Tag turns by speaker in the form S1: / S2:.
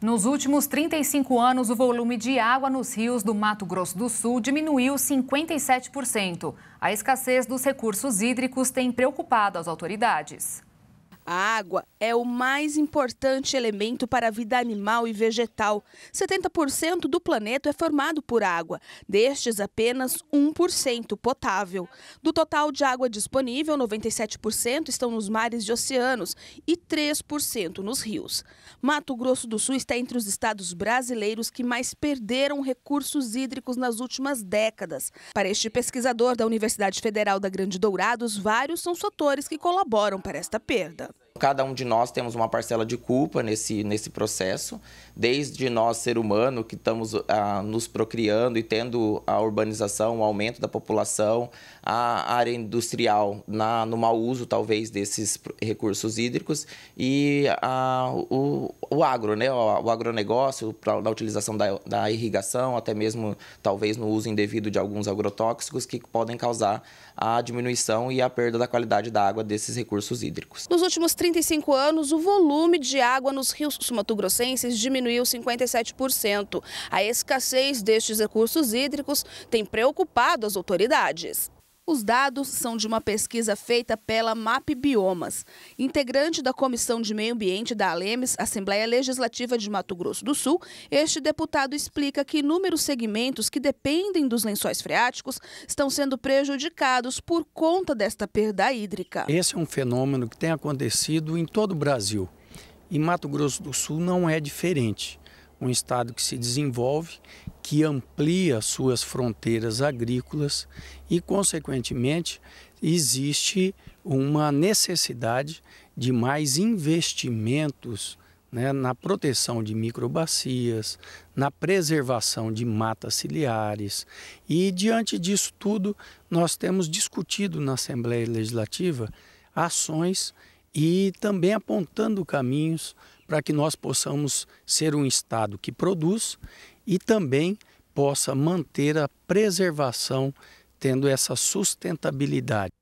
S1: Nos últimos 35 anos, o volume de água nos rios do Mato Grosso do Sul diminuiu 57%. A escassez dos recursos hídricos tem preocupado as autoridades. A água é o mais importante elemento para a vida animal e vegetal. 70% do planeta é formado por água, destes apenas 1% potável. Do total de água disponível, 97% estão nos mares e oceanos e 3% nos rios. Mato Grosso do Sul está entre os estados brasileiros que mais perderam recursos hídricos nas últimas décadas. Para este pesquisador da Universidade Federal da Grande Dourados, vários são fatores que colaboram para esta perda.
S2: Cada um de nós temos uma parcela de culpa nesse, nesse processo, desde nós, ser humano, que estamos ah, nos procriando e tendo a urbanização, o aumento da população, a área industrial na, no mau uso, talvez, desses recursos hídricos e a ah, o, o agro, né? o, o agronegócio, pra, na utilização da, da irrigação, até mesmo, talvez, no uso indevido de alguns agrotóxicos que podem causar a diminuição e a perda da qualidade da água desses recursos hídricos.
S1: Nos últimos 35 anos, o volume de água nos rios sumatogrossenses diminuiu 57%. A escassez destes recursos hídricos tem preocupado as autoridades. Os dados são de uma pesquisa feita pela MAP Biomas, integrante da Comissão de Meio Ambiente da Alemes, Assembleia Legislativa de Mato Grosso do Sul. Este deputado explica que inúmeros segmentos que dependem dos lençóis freáticos estão sendo prejudicados por conta desta perda hídrica.
S3: Esse é um fenômeno que tem acontecido em todo o Brasil. E Mato Grosso do Sul não é diferente um estado que se desenvolve, que amplia suas fronteiras agrícolas e, consequentemente, existe uma necessidade de mais investimentos né, na proteção de microbacias, na preservação de matas ciliares. E, diante disso tudo, nós temos discutido na Assembleia Legislativa ações e também apontando caminhos para que nós possamos ser um Estado que produz e também possa manter a preservação, tendo essa sustentabilidade.